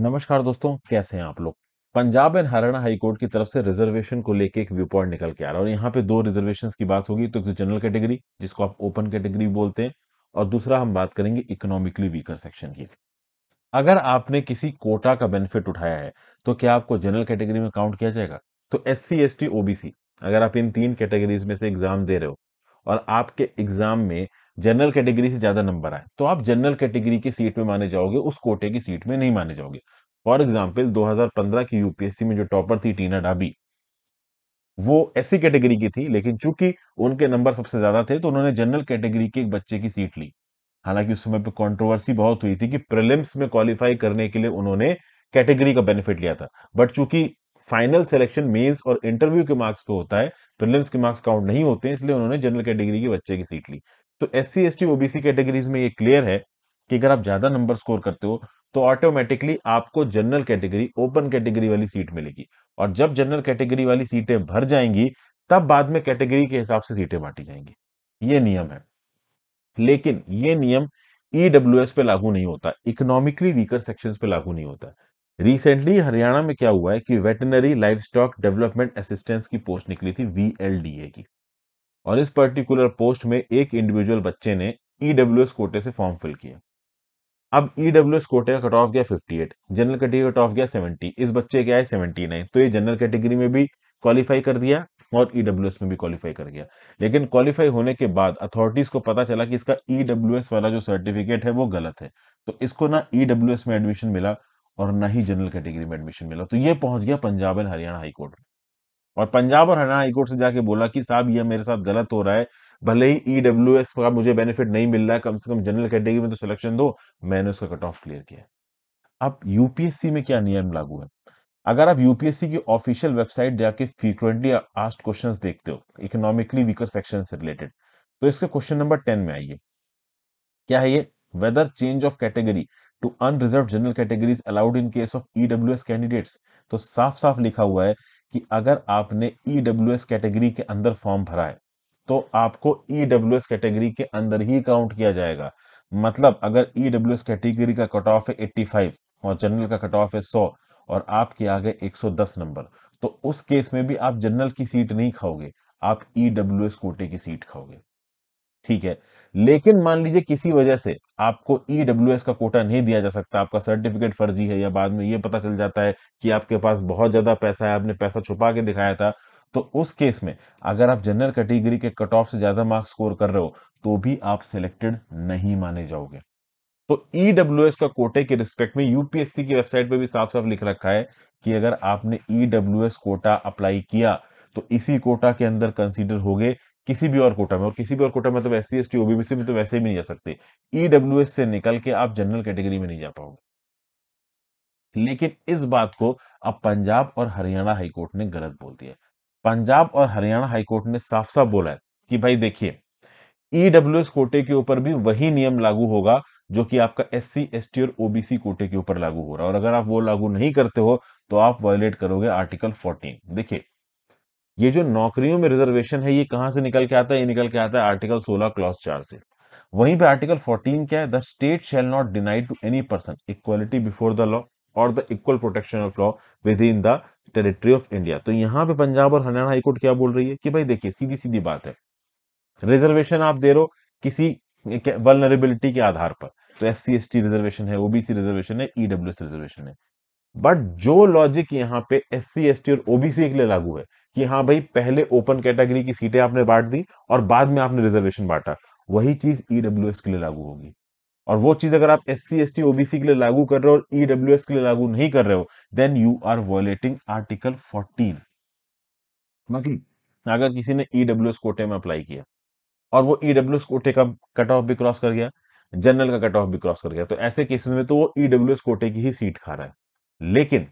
नमस्कार दोस्तों कैसे हैं आप लोग पंजाब एंड हरियाणा कोर्ट की तरफ से रिजर्वेशन को लेके एक व्यू पॉइंट निकल के आ रहा है और यहाँ पे दो रिजर्वेशन की बात होगी तो एक जनरल तो कैटेगरी जिसको आप ओपन कैटेगरी बोलते हैं और दूसरा हम बात करेंगे इकोनॉमिकली वीकर सेक्शन की अगर आपने किसी कोटा का बेनिफिट उठाया है तो क्या आपको जनरल कैटेगरी में काउंट किया जाएगा तो S C S T OBC अगर आप इन तीन कैटेगरीज में से एग्जाम दे रहे हो और आपके एग्जाम में जनरल कैटेगरी से ज्यादा नंबर आए तो आप जनरल कैटेगरी की सीट में माने जाओगे उस कोटे की सीट में नहीं माने जाओगे फॉर एग्जाम्पल 2015 की यूपीएससी में जो टॉपर थी टीना डाबी वो ऐसी कैटेगरी की थी लेकिन चूंकि उनके नंबर सबसे ज्यादा थे तो उन्होंने जनरल कैटेगरी के एक बच्चे की सीट ली हालांकि उस समय पर कंट्रोवर्सी बहुत हुई थी कि प्रिलिम्स में क्वालिफाई करने के लिए उन्होंने कैटेगरी का बेनिफिट लिया था बट चूंकि फाइनल सिलेक्शन मेंस और इंटरव्यू के मार्क्स पे होता है प्रीलिम्स के मार्क्स काउंट नहीं होते इसलिए उन्होंने जनरल कैटेगरी के बच्चे की सीट ली तो S C S T OBC categories में ये क्लियर है कि अगर आप ज्यादा नंबर स्कोर करते हो तो ऑटोमेटिकली आपको जनरल कैटेगरी ओपन कैटेगरी वाली सीट मिलेगी और जब जनरल कैटेगरी वाली सीटें भर जाएंगी तब बाद में कैटेगरी के हिसाब से सीटें बांटी जाएंगी ये नियम है लेकिन ये नियम ईडब्ल्यू e पे लागू नहीं होता इकोनॉमिकली वीकर सेक्शन पे लागू नहीं होता रिसेंटली हरियाणा में क्या हुआ है कि veterinary livestock development assistance की पोस्ट निकली थी वीएलडीए की और इस पर्टिकुलर पोस्ट में एक इंडिविजुअल बच्चे ने ईडब्ल्यू e कोटे से फॉर्म फिल किया अब ईडब्ल्यू e कोटे का कट ऑफ गया 58 जनरल कैटेगरी का कट ऑफ गया 70 इस बच्चे के आए 79 तो ये जनरल कैटेगरी में भी क्वालिफाई कर दिया और ईडब्ल्यू e में भी क्वालिफाई कर गया लेकिन क्वालिफाई होने के बाद अथॉरिटीज को पता चला कि इसका ईडब्ल्यू वाला जो सर्टिफिकेट है वो गलत है तो इसको ना ईडब्ल्यू में एडमिशन मिला और ना ही जनरल कैटेगरी में एडमिशन मिला तो ये पहुंच गया पंजाब एंड हरियाणा हाईकोर्ट में और पंजाब और हरियाणा हाईकोर्ट से जाके बोला कि साहब ये मेरे साथ गलत हो रहा है भले ही ई e का मुझे बेनिफिट नहीं मिल रहा है कम से कम जनरल कैटेगरी में तो सिलेक्शन दो मैंने उसका कट ऑफ क्लियर किया अब यूपीएससी में क्या नियम लागू है अगर आप यूपीएससी की ऑफिशियल वेबसाइट जाके फ्रीक्वेंटली आस्ट क्वेश्चन देखते हो इकोनॉमिकली वीकर सेक्शन से रिलेटेड तो इसके क्वेश्चन नंबर टेन में आइए क्या है ये whether change of category to unreserved general category allowed in case of EWS candidates तो साफ साफ लिखा हुआ है कि अगर आपने ई एस कैटेगरी के अंदर फॉर्म भरा है तो आपको ई एस कैटेगरी के अंदर ही काउंट किया जाएगा मतलब अगर ई डब्ल्यू एस कैटेगरी का कट ऑफ है एट्टी और जनरल का कट ऑफ है सौ और आपके आगे गए 110 नंबर तो उस केस में भी आप जनरल की सीट नहीं खाओगे आप ई डब्ल्यू एस कोटे की सीट खाओगे ठीक है लेकिन मान लीजिए किसी वजह से आपको ईडब्ल्यू e का कोटा नहीं दिया जा सकता आपका सर्टिफिकेट फर्जी है या बाद में ये पता चल जाता है कि आपके पास बहुत ज्यादा पैसा है आपने पैसा छुपा के दिखाया था तो उस केस में अगर आप जनरल कैटेगरी के कट ऑफ से ज्यादा मार्क्स स्कोर कर रहे हो तो भी आप सिलेक्टेड नहीं माने जाओगे तो ईडब्ल्यू e का कोटे के रिस्पेक्ट में यूपीएससी की वेबसाइट पे भी साफ साफ लिख रखा है कि अगर आपने ईडब्ल्यू e कोटा अप्लाई किया तो इसी कोटा के अंदर कंसीडर गए किसी भी और कोटा में और किसी भी और कोटा में मतलब एस सी एस ओबीबीसी में तो वैसे ही नहीं जा सकते ईडब्ल्यू e से निकल के आप जनरल कैटेगरी में नहीं जा पाओगे लेकिन इस बात को अब पंजाब और हरियाणा हाईकोर्ट ने गलत बोल दिया पंजाब और हरियाणा हाईकोर्ट ने साफ साफ बोला है कि भाई देखिए ईडब्ल्यू e कोटे के ऊपर भी वही नियम लागू होगा जो कि आपका एस सी एस और ओबीसी कोटे के ऊपर लागू हो रहा है और अगर आप वो लागू नहीं करते हो तो आप वायोलेट करोगे आर्टिकल 14 देखिए ये जो नौकरियों में रिजर्वेशन है ये कहां से निकल के आता है ये निकल के आता है आर्टिकल 16 क्लॉज चार से वहीं पे आर्टिकल 14 क्या है the state shall not deny to any person equality before the law और the equal protection of law within the territory of India तो यहाँ पे पंजाब और हरियाणा हाईकोर्ट क्या बोल रही है कि भाई देखिए सीधी सीधी बात है रिजर्वेशन आप दे रहे हो किसी वलनरेबिलिटी के आधार पर तो S C S T reservation है ओबीसी रिजर्वेशन है ईडब्ल्यू e रिजर्वेशन है बट जो लॉजिक यहाँ पे एस सी एस टी और ओबीसी के लिए लागू है कि हाँ भाई पहले ओपन कैटेगरी की सीटें आपने बांट दी और बाद में आपने रिजर्वेशन बांटा वही चीज ईडब्ल्यू e के लिए लागू होगी और वो चीज अगर आप S C S T OBC के लिए लागू कर रहे हो और ईडब्ल्यू e के लिए लागू नहीं कर रहे हो then you are violating article fourteen मतलब अगर किसी ने ईडब्ल्यू e कोटे में अप्लाई किया और वो ईडब्ल्यू कोटे का कट ऑफ भी क्रॉस कर गया जनरल का कट ऑफ भी क्रॉस कर गया तो ऐसे केसेस में तो वो ईडब्ल्यू कोटे की ही सीट खा रहा है लेकिन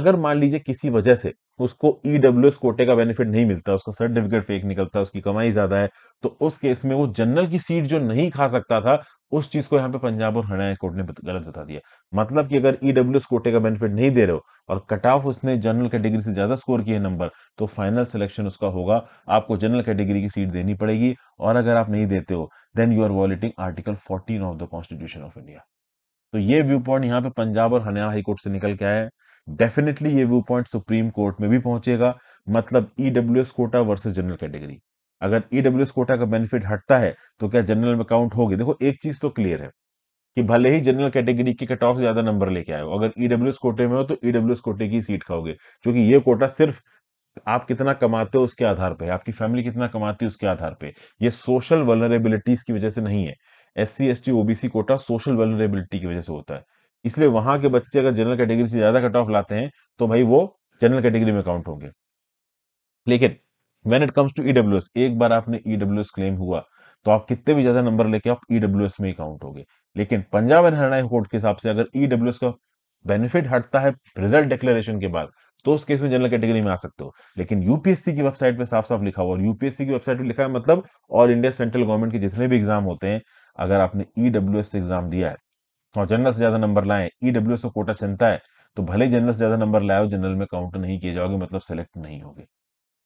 अगर मान लीजिए किसी वजह से उसको ई डब्ल्यू एस कोटे का बेनिफिट नहीं मिलता उसका सर्टिफिकेट फेक निकलता उसकी कमाई ज्यादा है तो उस केस में वो जनरल की सीट जो नहीं खा सकता था उस चीज को यहाँ पे पंजाब और हरियाणा कोर्ट ने गलत बता दिया मतलब कि अगर ईडब्ल्यू e कोटे का बेनिफिट नहीं दे रहे हो और कट ऑफ उसने जनरल कैटेगरी से ज्यादा स्कोर किए नंबर तो फाइनल सिलेक्शन उसका होगा आपको जनरल कैटेगरी की सीट देनी पड़ेगी और अगर आप नहीं देते हो then you are violating article fourteen of the constitution of India तो ये व्यू पॉइंट यहाँ पे पंजाब और हरियाणा हाईकोर्ट से निकल के आया है डेफिनेटली ये व्यू पॉइंट सुप्रीम कोर्ट में भी पहुंचेगा मतलब EWS e quota versus general category अगर ईडब्ल्यूएस e कोटा का बेनिफिट हटता है तो क्या जनरल में काउंट होगी देखो एक चीज तो क्लियर है कि भले ही जनरल कैटेगरी के कट ऑफ ज्यादा नंबर लेके आए हो अगर ईडब्ल्यूएस e कोटे में हो तो ईडब्ल्यूएस कोटे की सीट खाओगे क्योंकि ये कोटा सिर्फ आप कितना कमाते हो उसके आधार पे आपकी फैमिली कितना कमाती है उसके आधार पर यह सोशल वलरेबिलिटीज की वजह से नहीं है S C S T OBC quota social vulnerability की वजह से होता है इसलिए वहां के बच्चे अगर जनरल कैटेगरी से ज्यादा कट ऑफ लाते हैं तो भाई वो जनरल कैटेगरी में काउंट होंगे लेकिन when it comes to EW एक बार आपने ईडब्ल्यू e क्लेम हुआ तो आप कितने भी ज्यादा नंबर लेके आप ईडब्ल्यू e में ही काउंट होंगे लेकिन पंजाब एंड हरियाणा कोर्ट के हिसाब से अगर ईडब्ल्यू e का बेनिफिट हटता है रिजल्ट डिक्लेरेशन के बाद तो उस केस में जनरल कैटेगरी में आ सकते हो लेकिन यूपीएससी की वेबसाइट पे साफ साफ लिखा हुआ और यूपीएससी की वेबसाइट पे लिखा है मतलब और इंडिया सेंट्रल गवर्नमेंट के जितने भी एग्जाम होते हैं अगर आपने ई डब्ल्यू एस से एग्जाम दिया है और जनरल से ज्यादा नंबर लाए ई डब्ल्यू एस कोटा चलता है तो भले जनरल से ज्यादा नंबर लाए हो जनरल में काउंट नहीं किए जाओगे मतलब सेलेक्ट नहीं होगे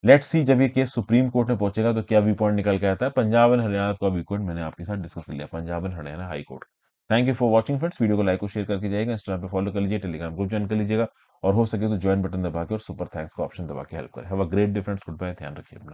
लेट सी जब ये केस सुप्रीम कोर्ट में पहुंचेगा तो क्या व्यू पॉइंट निकल के आता है पंजाब एंड हरियाणा का व्यू पॉइंट मैंने आपके साथ डिस्कस कर लिया Punjab and Haryana high court thank you for watching friends video को लाइक और शेयर करके जाएगा इंस्टाग्राम पे फॉलो कर लीजिए टेलीग्राम ग्रुप ज्वाइन कर लीजिएगा और हो सके तो ज्वाइन बटन दबा के और सुपर थैंक्स का ऑप्शन दबा के हेल्प करें have a great difference goodbye ध्यान रखिए अपना